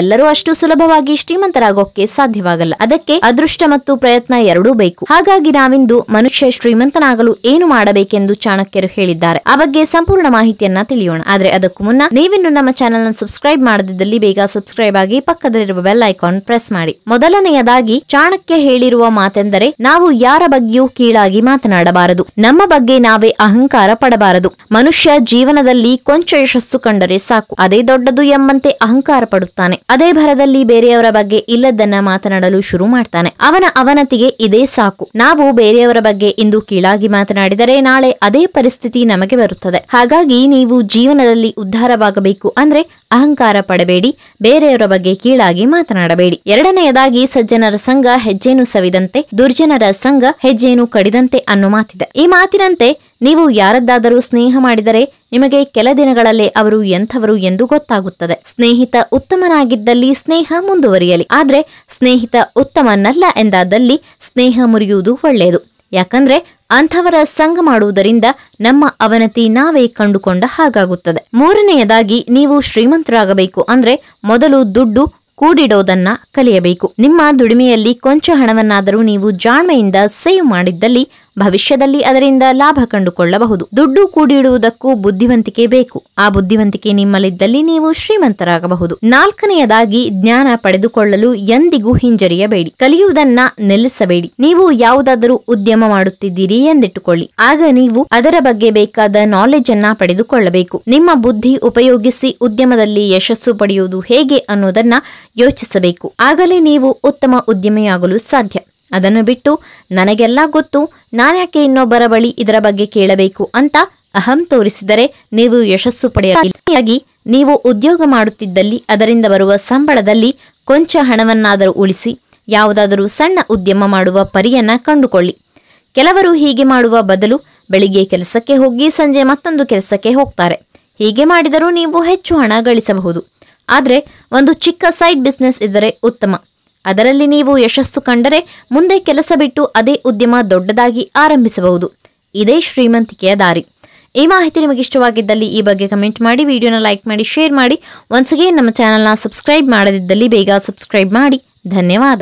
ಎಲ್ಲರೂ ಅಷ್ಟು ಸುಲಭವಾಗಿ ಶ್ರೀಮಂತರಾಗೋಕೆ ಸಾಧ್ಯವಾಗಲ್ಲ ಅದಕ್ಕೆ ಅದೃಷ್ಟ ಮತ್ತು ಪ್ರಯತ್ನ ಎರಡೂ ಬೇಕು ಹಾಗಾಗಿ ನಾವಿಂದು ಮನುಷ್ಯ ಶ್ರೀಮಂತನಾಗಲು ಏನು ಮಾಡಬೇಕೆಂದು ಚಾಣಕ್ಯರು ಹೇಳಿದ್ದಾರೆ ಆ ಬಗ್ಗೆ ಸಂಪೂರ್ಣ ಮಾಹಿತಿಯನ್ನ ತಿಳಿಯೋಣ ಆದ್ರೆ ಅದಕ್ಕೂ ಮುನ್ನ ನೀವಿನ್ನು ನಮ್ಮ ಚಾನೆಲ್ ನ ಸಬ್ಸ್ಕ್ರೈಬ್ ಮಾಡದಿದ್ದಲ್ಲಿ ಬೇಗ ಸಬ್ಸ್ಕ್ರೈಬ್ ಆಗಿ ಪಕ್ಕದಲ್ಲಿರುವ ಬೆಲ್ ಐಕಾನ್ ಪ್ರೆಸ್ ಮಾಡಿ ಮೊದಲನೆಯದಾಗಿ ಚಾಣಕ್ಯ ಹೇಳಿರುವ ಮಾತೆಂದರೆ ನಾವು ಯಾರ ಬಗ್ಗೆಯೂ ಕೀಳಾಗಿ ಮಾತನಾಡಬಾರದು ನಮ್ಮ ಬಗ್ಗೆ ನಾವೇ ಅಹಂಕಾರ ಪಡಬಾರದು ಮನುಷ್ಯ ಜೀವನದಲ್ಲಿ ಕೊಂಚ ಯಶಸ್ಸು ಕಂಡರೆ ಸಾಕು ಅದೇ ದೊಡ್ಡದು ಎಂಬಂತೆ ಅಹಂಕಾರ ಪಡುತ್ತಾನೆ ಅದೇ ಭರದಲ್ಲಿ ಬೇರೆಯವರ ಬಗ್ಗೆ ಇಲ್ಲದನ್ನ ಮಾತನಾಡಲು ಶುರು ಮಾಡ್ತಾನೆ ಅವನ ಅವನತಿಗೆ ಇದೇ ಸಾಕು ನಾವು ಬೇರೆಯವರ ಬಗ್ಗೆ ಇಂದು ಕೀಳಾಗಿ ಮಾತನಾಡಿದರೆ ನಾಳೆ ಅದೇ ಪರಿಸ್ಥಿತಿ ನಮಗೆ ಬರುತ್ತದೆ ಹಾಗಾಗಿ ನೀವು ಜೀವನದಲ್ಲಿ ಉದ್ಧಾರವಾಗಬೇಕು ಅಂದ್ರೆ ಅಹಂಕಾರ ಪಡಬೇಡಿ ಬೇರೆಯವರ ಬಗ್ಗೆ ಕೀಳಾಗಿ ಮಾತನಾಡಬೇಡಿ ಎರಡನೆಯದಾಗಿ ಸಜ್ಜನರ ಸಂಘ ಹೆಜ್ಜೇನು ಸವಿದಂತೆ ದುರ್ಜನರ ಸಂಘ ಹೆಜ್ಜೇನು ಕಡಿದಂತೆ ಅನ್ನು ಮಾತಿದೆ ಈ ಮಾತಿನಂತೆ ನೀವು ಯಾರದ್ದಾದರೂ ಸ್ನೇಹ ಮಾಡಿದರೆ ನಿಮಗೆ ಕೆಲ ದಿನಗಳಲ್ಲೇ ಅವರು ಎಂಥವರು ಎಂದು ಗೊತ್ತಾಗುತ್ತದೆ ಸ್ನೇಹಿತ ಉತ್ತಮನಾಗಿದ್ದಲ್ಲಿ ಸ್ನೇಹ ಮುಂದುವರಿಯಲಿ ಆದರೆ ಸ್ನೇಹಿತ ಉತ್ತಮನಲ್ಲ ಎಂದಾದಲ್ಲಿ ಸ್ನೇಹ ಮುರಿಯುವುದು ಒಳ್ಳೆಯದು ಯಾಕಂದ್ರೆ ಅಂಥವರ ಸಂಘ ಮಾಡುವುದರಿಂದ ನಮ್ಮ ಅವನತಿ ನಾವೇ ಕಂಡುಕೊಂಡ ಹಾಗಾಗುತ್ತದೆ ಮೂರನೆಯದಾಗಿ ನೀವು ಶ್ರೀಮಂತರಾಗಬೇಕು ಅಂದ್ರೆ ಮೊದಲು ದುಡ್ಡು ಕೂಡಿಡೋದನ್ನ ಕಲಿಯಬೇಕು ನಿಮ್ಮ ದುಡಿಮೆಯಲ್ಲಿ ಕೊಂಚ ಹಣವನ್ನಾದರೂ ನೀವು ಜಾಣ್ಮೆಯಿಂದ ಸೇವ್ ಮಾಡಿದ್ದಲ್ಲಿ ಭವಿಷ್ಯದಲ್ಲಿ ಅದರಿಂದ ಲಾಭ ಕಂಡುಕೊಳ್ಳಬಹುದು ದುಡ್ಡು ಕೂಡಿಡುವುದಕ್ಕೂ ಬುದ್ಧಿವಂತಿಕೆ ಬೇಕು ಆ ಬುದ್ಧಿವಂತಿಕೆ ನಿಮ್ಮಲ್ಲಿದ್ದಲ್ಲಿ ನೀವು ಶ್ರೀಮಂತರಾಗಬಹುದು ನಾಲ್ಕನೆಯದಾಗಿ ಜ್ಞಾನ ಪಡೆದುಕೊಳ್ಳಲು ಎಂದಿಗೂ ಹಿಂಜರಿಯಬೇಡಿ ಕಲಿಯುವುದನ್ನ ನಿಲ್ಲಿಸಬೇಡಿ ನೀವು ಯಾವುದಾದರೂ ಉದ್ಯಮ ಮಾಡುತ್ತಿದ್ದೀರಿ ಎಂದಿಟ್ಟುಕೊಳ್ಳಿ ಆಗ ನೀವು ಅದರ ಬಗ್ಗೆ ಬೇಕಾದ ನಾಲೆಜ್ ಅನ್ನ ಪಡೆದುಕೊಳ್ಳಬೇಕು ನಿಮ್ಮ ಬುದ್ಧಿ ಉಪಯೋಗಿಸಿ ಉದ್ಯಮದಲ್ಲಿ ಯಶಸ್ಸು ಪಡೆಯುವುದು ಹೇಗೆ ಅನ್ನೋದನ್ನ ಯೋಚಿಸಬೇಕು ಆಗಲೇ ನೀವು ಉತ್ತಮ ಉದ್ಯಮಿಯಾಗಲು ಸಾಧ್ಯ ಅದನ್ನು ಬಿಟ್ಟು ನನಗೆಲ್ಲ ಗೊತ್ತು ನಾನ್ಯಾಕೆ ಇನ್ನೊಬ್ಬರ ಬಳಿ ಇದರ ಬಗ್ಗೆ ಕೇಳಬೇಕು ಅಂತ ಅಹಂ ತೋರಿಸಿದರೆ ನೀವು ಯಶಸ್ಸು ಪಡೆಯಾಗಿ ನೀವು ಉದ್ಯೋಗ ಮಾಡುತ್ತಿದ್ದಲ್ಲಿ ಅದರಿಂದ ಬರುವ ಸಂಬಳದಲ್ಲಿ ಕೊಂಚ ಹಣವನ್ನಾದರೂ ಉಳಿಸಿ ಯಾವುದಾದರೂ ಸಣ್ಣ ಉದ್ಯಮ ಮಾಡುವ ಪರಿಯನ್ನ ಕಂಡುಕೊಳ್ಳಿ ಕೆಲವರು ಹೀಗೆ ಮಾಡುವ ಬದಲು ಬೆಳಿಗ್ಗೆ ಕೆಲಸಕ್ಕೆ ಹೋಗಿ ಸಂಜೆ ಮತ್ತೊಂದು ಕೆಲಸಕ್ಕೆ ಹೋಗ್ತಾರೆ ಹೀಗೆ ಮಾಡಿದರೂ ನೀವು ಹೆಚ್ಚು ಹಣ ಗಳಿಸಬಹುದು ಆದರೆ ಒಂದು ಚಿಕ್ಕ ಸೈಡ್ ಬಿಸ್ನೆಸ್ ಇದ್ದರೆ ಉತ್ತಮ ಅದರಲ್ಲಿ ನೀವು ಯಶಸ್ಸು ಕಂಡರೆ ಮುಂದೆ ಕೆಲಸ ಬಿಟ್ಟು ಅದೇ ಉದ್ಯಮ ದೊಡ್ಡದಾಗಿ ಆರಂಭಿಸಬಹುದು ಇದೇ ಶ್ರೀಮಂತಿಕೆಯ ದಾರಿ ಈ ಮಾಹಿತಿ ನಿಮಗೆ ಇಷ್ಟವಾಗಿದ್ದಲ್ಲಿ ಈ ಬಗ್ಗೆ ಕಮೆಂಟ್ ಮಾಡಿ ವಿಡಿಯೋನ ಲೈಕ್ ಮಾಡಿ ಶೇರ್ ಮಾಡಿ ಒನ್ಸ್ ಅಗೇನ್ ನಮ್ಮ ಚಾನಲ್ನ ಸಬ್ಸ್ಕ್ರೈಬ್ ಮಾಡದಿದ್ದಲ್ಲಿ ಬೇಗ ಸಬ್ಸ್ಕ್ರೈಬ್ ಮಾಡಿ ಧನ್ಯವಾದ